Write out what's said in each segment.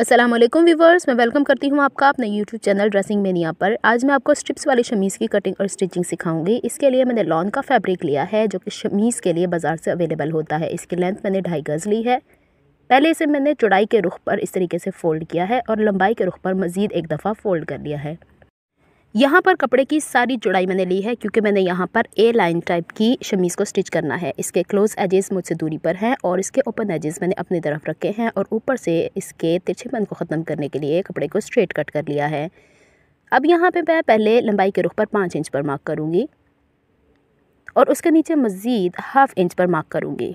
Aslam viewers मैं welcome करती हूँ आपका अपने यूट्यूब चैनल ड्रेसिंग मेनिया पर आज मैं आपको स्ट्रिप्स वाली शमीज़ की कटिंग और स्टिचिंग सिखाऊंगी इसके लिए मैंने लॉन का फैब्रिक लिया है जो कि शमीज़ के लिए बाज़ार से अवेलेबल होता है इसकी लेंथ मैंने ढाई गज़ ली है पहले इसे मैंने चौड़ाई के रुख पर इस तरीके से फ़ोल्ड किया है और लंबाई के रुख पर मज़ीद एक दफ़ा फ़ोल्ड कर लिया है यहाँ पर कपड़े की सारी चुड़ाई मैंने ली है क्योंकि मैंने यहाँ पर ए लाइन टाइप की शमीज़ को स्टिच करना है इसके क्लोज एजेस मुझसे दूरी पर हैं और इसके ओपन एजेस मैंने अपनी तरफ रखे हैं और ऊपर से इसके तिरछेपन को ख़त्म करने के लिए कपड़े को स्ट्रेट कट कर लिया है अब यहाँ पे मैं पहले लंबाई के रुख पर पाँच इंच पर मार्क करूँगी और उसके नीचे मज़ीद हाफ़ इंच पर मार्क करूँगी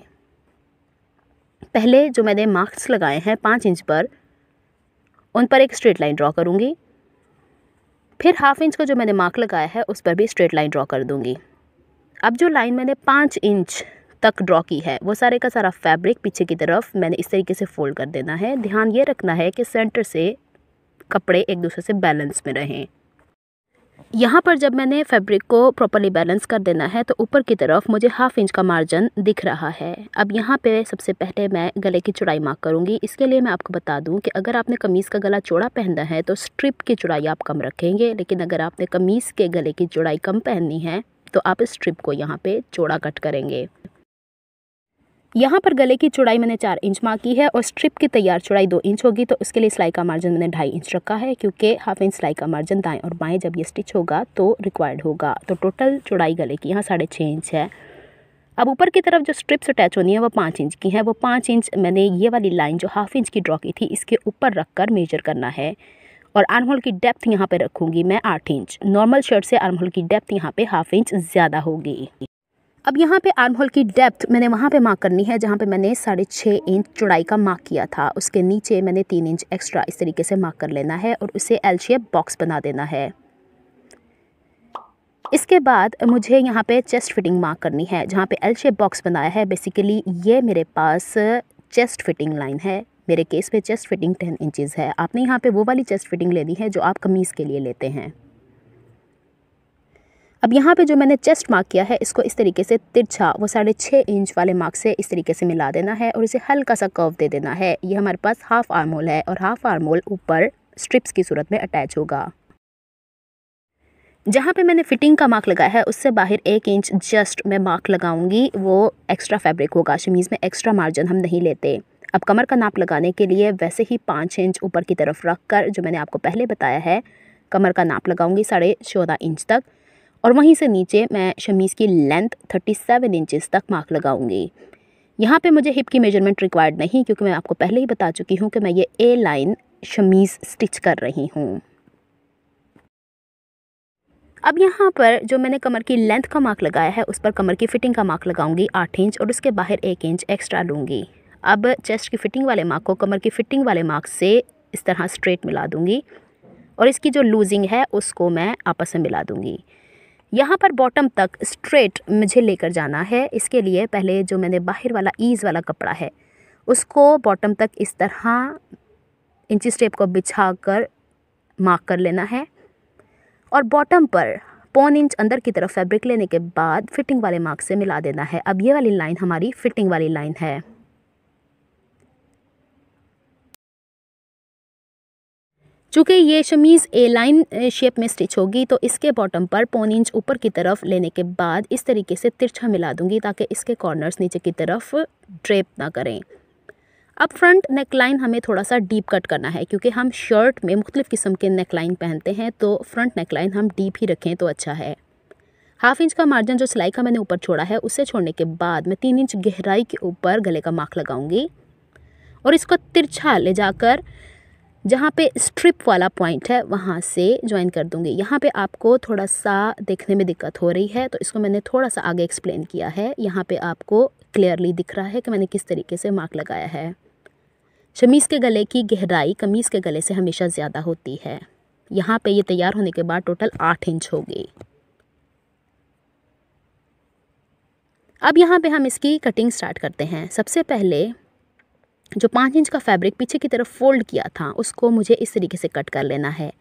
पहले जो मैंने मार्क्स लगाए हैं पाँच इंच पर उन पर एक स्ट्रेट लाइन ड्रॉ करूँगी फिर हाफ इंच का जो मैंने मार्क लगाया है उस पर भी स्ट्रेट लाइन ड्रॉ कर दूँगी अब जो लाइन मैंने पाँच इंच तक ड्रॉ की है वो सारे का सारा फैब्रिक पीछे की तरफ मैंने इस तरीके से फ़ोल्ड कर देना है ध्यान ये रखना है कि सेंटर से कपड़े एक दूसरे से बैलेंस में रहें यहाँ पर जब मैंने फैब्रिक को प्रॉपरली बैलेंस कर देना है तो ऊपर की तरफ मुझे हाफ इंच का मार्जिन दिख रहा है अब यहाँ पे सबसे पहले मैं गले की चौड़ाई मार्क करूँगी इसके लिए मैं आपको बता दूँ कि अगर आपने कमीज़ का गला चौड़ा पहनना है तो स्ट्रिप की चौड़ाई आप कम रखेंगे लेकिन अगर आपने कमीज़ के गले की चौड़ाई कम पहननी है तो आप स्ट्रिप को यहाँ पर चौड़ा कट करेंगे यहाँ पर गले की चौड़ाई मैंने चार इंच मार्क की है और स्ट्रिप की तैयार चौड़ाई दो इंच होगी तो उसके लिए सिलाई का मार्जिन मैंने ढाई इंच रखा है क्योंकि हाफ इंच सिलाई का मार्जिन दाएं और बाएं जब ये स्टिच होगा तो रिक्वायर्ड होगा तो टोटल चौड़ाई गले की यहाँ साढ़े छः इंच है अब ऊपर की तरफ जो स्ट्रिप्स अटैच होनी है वो पाँच इंच की है वो पाँच इंच मैंने ये वाली लाइन जो हाफ इंच की ड्रॉ की थी इसके ऊपर रख कर मेजर करना है और आर्म होल की डेप्थ यहाँ पर रखूँगी मैं आठ इंच नॉर्मल शर्ट से आर्म होल की डेप्थ यहाँ पे हाफ इंच ज़्यादा होगी अब यहाँ पे आर्म होल की डेप्थ मैंने वहाँ पे मार्क करनी है जहाँ पे मैंने साढ़े छः इंच चौड़ाई का मार्क किया था उसके नीचे मैंने तीन इंच एक्स्ट्रा इस तरीके से मार्क कर लेना है और उसे एल शेप बॉक्स बना देना है इसके बाद मुझे यहाँ पे चेस्ट फिटिंग मार्क करनी है जहाँ पे एल शेप बॉक्स बनाया है बेसिकली ये मेरे पास चेस्ट फिटिंग लाइन है मेरे केस में चेस्ट फिटिंग टेन इंचज़ है आपने यहाँ पे वो वाली चेस्ट फिटिंग लेनी है जो आप कमीज़ के लिए लेते हैं अब यहाँ पे जो मैंने चेस्ट मार्क किया है इसको इस तरीके से तिरछा वो साढ़े छः इंच वाले मार्क से इस तरीके से मिला देना है और इसे हल्का सा कर्व दे देना है ये हमारे पास हाफ आर्म होल है और हाफ आर्म होल ऊपर स्ट्रिप्स की सूरत में अटैच होगा जहाँ पे मैंने फिटिंग का मार्क लगाया है उससे बाहर एक इंच जस्ट मैं मार्क लगाऊंगी वो एक्स्ट्रा फैब्रिक होगा शमीज़ में एक्स्ट्रा मार्जिन हम नहीं लेते अब कमर का नाप लगाने के लिए वैसे ही पाँच इंच ऊपर की तरफ रख कर जो मैंने आपको पहले बताया है कमर का नाप लगाऊंगी साढ़े चौदह इंच तक और वहीं से नीचे मैं शमीज़ की लेंथ 37 सेवन इंचज़ तक मार्क लगाऊंगी यहाँ पे मुझे हिप की मेजरमेंट रिक्वायर्ड नहीं क्योंकि मैं आपको पहले ही बता चुकी हूँ कि मैं ये ए लाइन शमीज़ स्टिच कर रही हूँ अब यहाँ पर जो मैंने कमर की लेंथ का मार्क लगाया है उस पर कमर की फ़िटिंग का मार्क लगाऊंगी आठ इंच और उसके बाहर एक इंच एक्स्ट्रा लूँगी अब चेस्ट की फ़िटिंग वाले मार्क को कमर की फ़िटिंग वाले मार्क से इस तरह स्ट्रेट मिला दूँगी और इसकी जो लूजिंग है उसको मैं आपस में मिला दूँगी यहाँ पर बॉटम तक स्ट्रेट मुझे लेकर जाना है इसके लिए पहले जो मैंने बाहर वाला ईज वाला कपड़ा है उसको बॉटम तक इस तरह इंची स्टेप को बिछा कर मार्क कर लेना है और बॉटम पर पौन इंच अंदर की तरफ फैब्रिक लेने के बाद फिटिंग वाले मार्क से मिला देना है अब ये वाली लाइन हमारी फिटिंग वाली लाइन है चूँकि ये शमीज़ ए लाइन शेप में स्टिच होगी तो इसके बॉटम पर पौन इंच ऊपर की तरफ लेने के बाद इस तरीके से तिरछा मिला दूंगी ताकि इसके कॉर्नर्स नीचे की तरफ ड्रेप ना करें अब फ्रंट नेक लाइन हमें थोड़ा सा डीप कट करना है क्योंकि हम शर्ट में मुख्तलिफ़ किस्म के नेक लाइन पहनते हैं तो फ्रंट नेक लाइन हम डीप ही रखें तो अच्छा है हाफ इंच का मार्जिन जो सिलाई का मैंने ऊपर छोड़ा है उसे छोड़ने के बाद मैं तीन इंच गहराई के ऊपर गले का मार्क लगाऊंगी और इसको तिरछा ले जाकर जहाँ पे स्ट्रिप वाला पॉइंट है वहाँ से ज्वाइन कर दूँगी यहाँ पे आपको थोड़ा सा देखने में दिक्कत हो रही है तो इसको मैंने थोड़ा सा आगे एक्सप्लेन किया है यहाँ पे आपको क्लियरली दिख रहा है कि मैंने किस तरीके से मार्क लगाया है शमीज़ के गले की गहराई कमीज़ के गले से हमेशा ज़्यादा होती है यहाँ पर ये तैयार होने के बाद टोटल आठ इंच होगी अब यहाँ पे हम इसकी कटिंग स्टार्ट करते हैं सबसे पहले जो पाँच इंच का फैब्रिक पीछे की तरफ फोल्ड किया था उसको मुझे इस तरीके से कट कर लेना है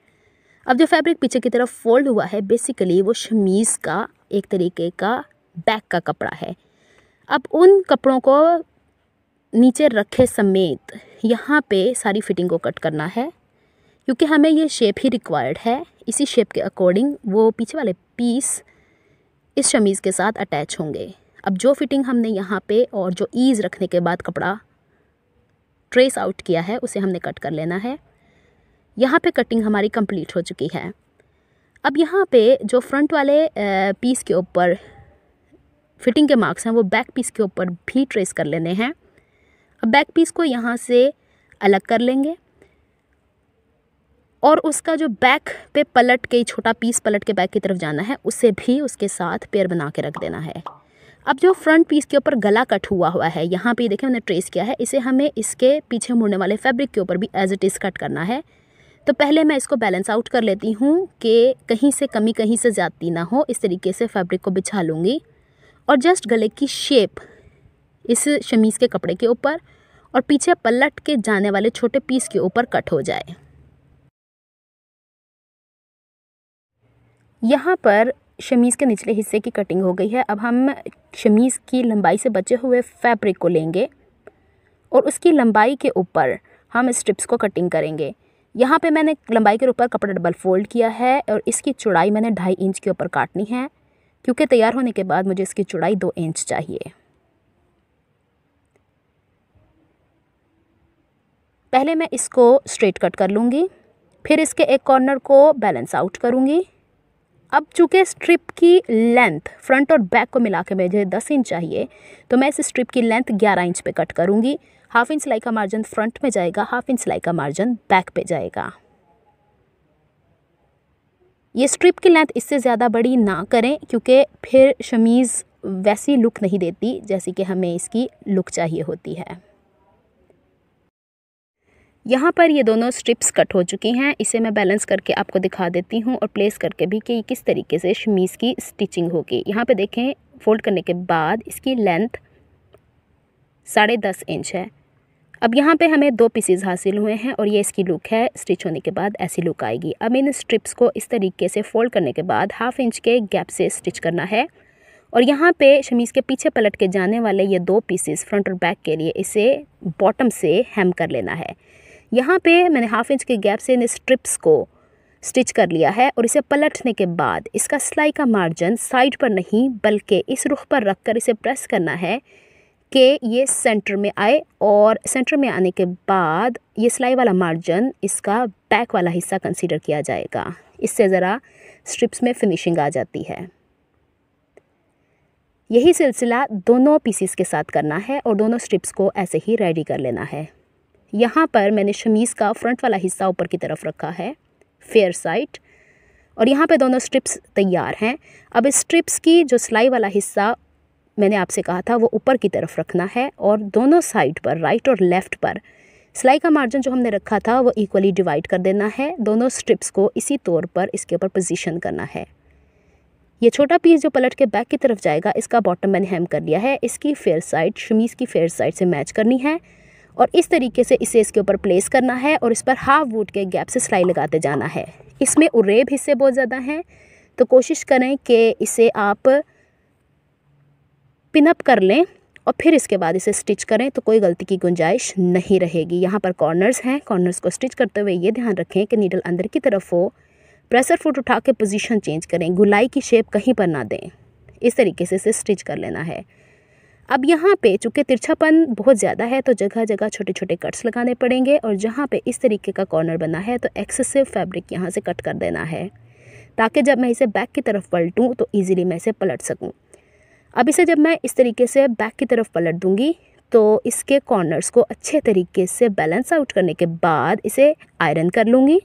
अब जो फैब्रिक पीछे की तरफ फोल्ड हुआ है बेसिकली वो शमीज़ का एक तरीके का बैक का कपड़ा है अब उन कपड़ों को नीचे रखे समेत यहाँ पे सारी फिटिंग को कट करना है क्योंकि हमें ये शेप ही रिक्वायर्ड है इसी शेप के अकॉर्डिंग वो पीछे वाले पीस इस शमीज़ के साथ अटैच होंगे अब जो फिटिंग हमने यहाँ पे और जो ईज़ रखने के बाद कपड़ा ट्रेस आउट किया है उसे हमने कट कर लेना है यहाँ पे कटिंग हमारी कंप्लीट हो चुकी है अब यहाँ पे जो फ्रंट वाले पीस के ऊपर फिटिंग के मार्क्स हैं वो बैक पीस के ऊपर भी ट्रेस कर लेने हैं अब बैक पीस को यहाँ से अलग कर लेंगे और उसका जो बैक पे पलट के छोटा पीस पलट के बैक की तरफ जाना है उसे भी उसके साथ पेयर बना के रख देना है अब जो फ्रंट पीस के ऊपर गला कट हुआ हुआ है यहाँ पे देखें मैंने ट्रेस किया है इसे हमें इसके पीछे मुड़ने वाले फैब्रिक के ऊपर भी एज इट इज़ कट करना है तो पहले मैं इसको बैलेंस आउट कर लेती हूँ कि कहीं से कमी कहीं से ज़्यादती ना हो इस तरीके से फैब्रिक को बिछा लूँगी और जस्ट गले की शेप इस शमीज़ के कपड़े के ऊपर और पीछे पलट के जाने वाले छोटे पीस के ऊपर कट हो जाए यहाँ पर शमीज़ के निचले हिस्से की कटिंग हो गई है अब हम शमीज़ की लंबाई से बचे हुए फैब्रिक को लेंगे और उसकी लंबाई के ऊपर हम स्ट्रिप्स को कटिंग करेंगे यहाँ पे मैंने लंबाई के ऊपर कपड़ा डबल फोल्ड किया है और इसकी चौड़ाई मैंने ढाई इंच के ऊपर काटनी है क्योंकि तैयार होने के बाद मुझे इसकी चौड़ाई दो इंच चाहिए पहले मैं इसको स्ट्रेट कट कर लूँगी फिर इसके एक कॉर्नर को बैलेंस आउट करूँगी अब चूँकि स्ट्रिप की लेंथ फ्रंट और बैक को मिला के मुझे दस इंच चाहिए तो मैं इस स्ट्रिप की लेंथ ग्यारह इंच पे कट करूँगी हाफ इंच सिलाई का मार्जिन फ्रंट में जाएगा हाफ इंच सिलाई का मार्जिन बैक पे जाएगा ये स्ट्रिप की लेंथ इससे ज़्यादा बड़ी ना करें क्योंकि फिर शमीज़ वैसी लुक नहीं देती जैसी कि हमें इसकी लुक चाहिए होती है यहाँ पर ये दोनों स्ट्रिप्स कट हो चुकी हैं इसे मैं बैलेंस करके आपको दिखा देती हूँ और प्लेस करके भी कि ये किस तरीके से शमीज़ की स्टिचिंग होगी यहाँ पे देखें फोल्ड करने के बाद इसकी लेंथ साढ़े दस इंच है अब यहाँ पे हमें दो पीसीज हासिल हुए हैं और ये इसकी लुक है स्टिच होने के बाद ऐसी लुक आएगी अब इन स्ट्रिप्स को इस तरीके से फोल्ड करने के बाद हाफ इंच के गैप से स्टिच करना है और यहाँ पे शमीज़ के पीछे पलट के जाने वाले ये दो पीसेस फ्रंट और बैक के लिए इसे बॉटम से हेम कर लेना है यहाँ पे मैंने हाफ इंच के गैप से इन स्ट्रिप्स को स्टिच कर लिया है और इसे पलटने के बाद इसका सिलाई का मार्जिन साइड पर नहीं बल्कि इस रुख पर रख कर इसे प्रेस करना है कि ये सेंटर में आए और सेंटर में आने के बाद ये सिलाई वाला मार्जिन इसका बैक वाला हिस्सा कंसीडर किया जाएगा इससे ज़रा स्ट्रिप्स में फिनिशिंग आ जाती है यही सिलसिला दोनों पीसीस के साथ करना है और दोनों स्ट्रिप्स को ऐसे ही रेडी कर लेना है यहाँ पर मैंने शमीज़ का फ्रंट वाला हिस्सा ऊपर की तरफ रखा है फेयर साइड और यहाँ पे दोनों स्ट्रिप्स तैयार हैं अब इस स्ट्रिप्स की जो सिलाई वाला हिस्सा मैंने आपसे कहा था वो ऊपर की तरफ रखना है और दोनों साइड पर राइट और लेफ़्ट पर सिलाई का मार्जिन जो हमने रखा था वो इक्वली डिवाइड कर देना है दोनों स्ट्रिप्स को इसी तौर पर इसके ऊपर पोजिशन करना है ये छोटा पीस जो पलट के बैक की तरफ जाएगा इसका बॉटम मैंने हेम कर लिया है इसकी फेयर साइड शमीज़ की फेयर साइड से मैच करनी है और इस तरीके से इसे इसके ऊपर प्लेस करना है और इस पर हाफ वुड के गैप से सिलाई लगाते जाना है इसमें उरेब हिस्से बहुत ज़्यादा हैं तो कोशिश करें कि इसे आप पिनअप कर लें और फिर इसके बाद इसे स्टिच करें तो कोई गलती की गुंजाइश नहीं रहेगी यहाँ पर कॉर्नर्स हैं कॉर्नर्स को स्टिच करते हुए ये ध्यान रखें कि नीडल अंदर की तरफ हो प्रेशर फुट उठा के पोजीशन चेंज करें गुलाई की शेप कहीं पर ना दें इस तरीके से इसे स्टिच कर लेना है अब यहाँ पे चूँकि तिरछापन बहुत ज़्यादा है तो जगह जगह छोटे छोटे कट्स लगाने पड़ेंगे और जहाँ पे इस तरीके का कॉर्नर बना है तो एक्सेसिव फैब्रिक यहाँ से कट कर देना है ताकि जब मैं इसे बैक की तरफ पलटूँ तो ईज़िली मैं इसे पलट सकूँ अब इसे जब मैं इस तरीके से बैक की तरफ पलट दूँगी तो इसके कॉर्नर्स को अच्छे तरीके से बैलेंस आउट करने के बाद इसे आयरन कर लूँगी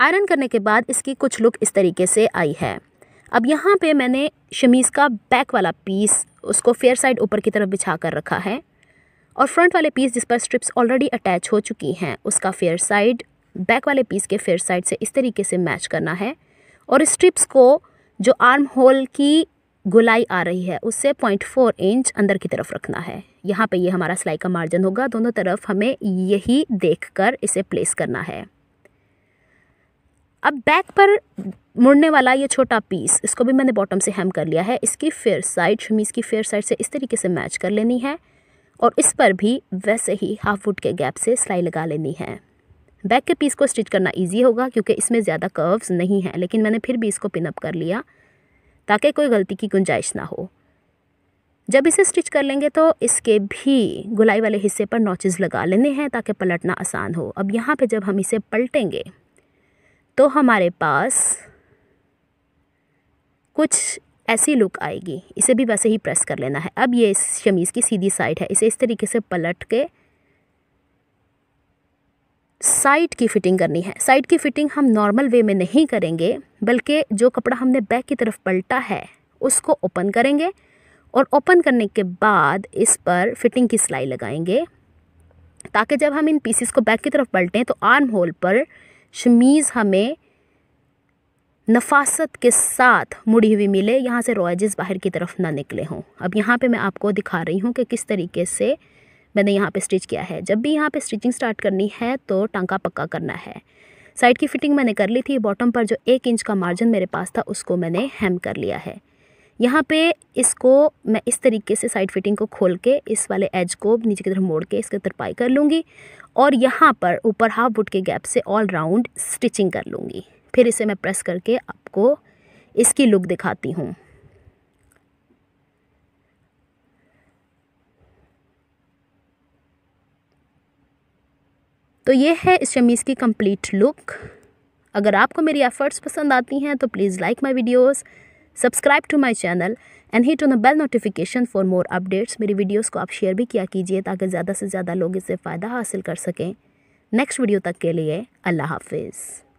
आयरन करने के बाद इसकी कुछ लुक इस तरीके से आई है अब यहाँ पे मैंने शमीज़ का बैक वाला पीस उसको फेयर साइड ऊपर की तरफ बिछा कर रखा है और फ्रंट वाले पीस जिस पर स्ट्रिप्स ऑलरेडी अटैच हो चुकी हैं उसका फेयर साइड बैक वाले पीस के फेयर साइड से इस तरीके से मैच करना है और स्ट्रिप्स को जो आर्म होल की गोलाई आ रही है उससे पॉइंट फोर इंच अंदर की तरफ रखना है यहाँ पे ये यह हमारा सिलाई का मार्जिन होगा दोनों तरफ हमें यही देखकर इसे प्लेस करना है अब बैक पर मुड़ने वाला ये छोटा पीस इसको भी मैंने बॉटम से हेम कर लिया है इसकी फेयर साइड शमीज़ की फेयर साइड से इस तरीके से मैच कर लेनी है और इस पर भी वैसे ही हाफ फुट के गैप से सिलाई लगा लेनी है बैक के पीस को स्टिच करना इजी होगा क्योंकि इसमें ज़्यादा कर्व्स नहीं हैं लेकिन मैंने फिर भी इसको पिनअप कर लिया ताकि कोई गलती की गुंजाइश ना हो जब इसे स्टिच कर लेंगे तो इसके भी गुलाई वाले हिस्से पर नॉचेज़ लगा लेने हैं ताकि पलटना आसान हो अब यहाँ पर जब हम इसे पलटेंगे तो हमारे पास कुछ ऐसी लुक आएगी इसे भी वैसे ही प्रेस कर लेना है अब ये इस शमीज़ की सीधी साइड है इसे इस तरीके से पलट के साइड की फ़िटिंग करनी है साइड की फ़िटिंग हम नॉर्मल वे में नहीं करेंगे बल्कि जो कपड़ा हमने बैक की तरफ पलटा है उसको ओपन करेंगे और ओपन करने के बाद इस पर फिटिंग की सिलाई लगाएंगे ताकि जब हम इन पीसीस को बैक की तरफ पलटें तो आर्म होल पर शमीज़ हमें नफासत के साथ मुड़ी हुई मिले यहाँ से रॉयजेस बाहर की तरफ ना निकले हों अब यहाँ पे मैं आपको दिखा रही हूँ कि किस तरीके से मैंने यहाँ पे स्टिच किया है जब भी यहाँ पे स्टिचिंग स्टार्ट करनी है तो टांका पक्का करना है साइड की फिटिंग मैंने कर ली थी बॉटम पर जो एक इंच का मार्जिन मेरे पास था उसको मैंने हेम कर लिया है यहाँ पे इसको मैं इस तरीके से साइड फिटिंग को खोल के इस वाले एज को नीचे की तरफ मोड़ के इसकी तरपाई कर लूँगी और यहाँ पर ऊपर हाफ वुड के गैप से ऑल राउंड स्टिचिंग कर लूँगी फिर इसे मैं प्रेस करके आपको इसकी लुक दिखाती हूँ तो ये है इस शमीज़ की कंप्लीट लुक अगर आपको मेरी एफ़र्ट्स पसंद आती हैं तो please like my videos subscribe to my channel and hit on the bell notification for more updates मेरी वीडियोस को आप शेयर भी किया कीजिए ताकि ज़्यादा से ज़्यादा लोग इससे फ़ायदा हासिल कर सकें नेक्स्ट वीडियो तक के लिए अल्लाह हाफिज़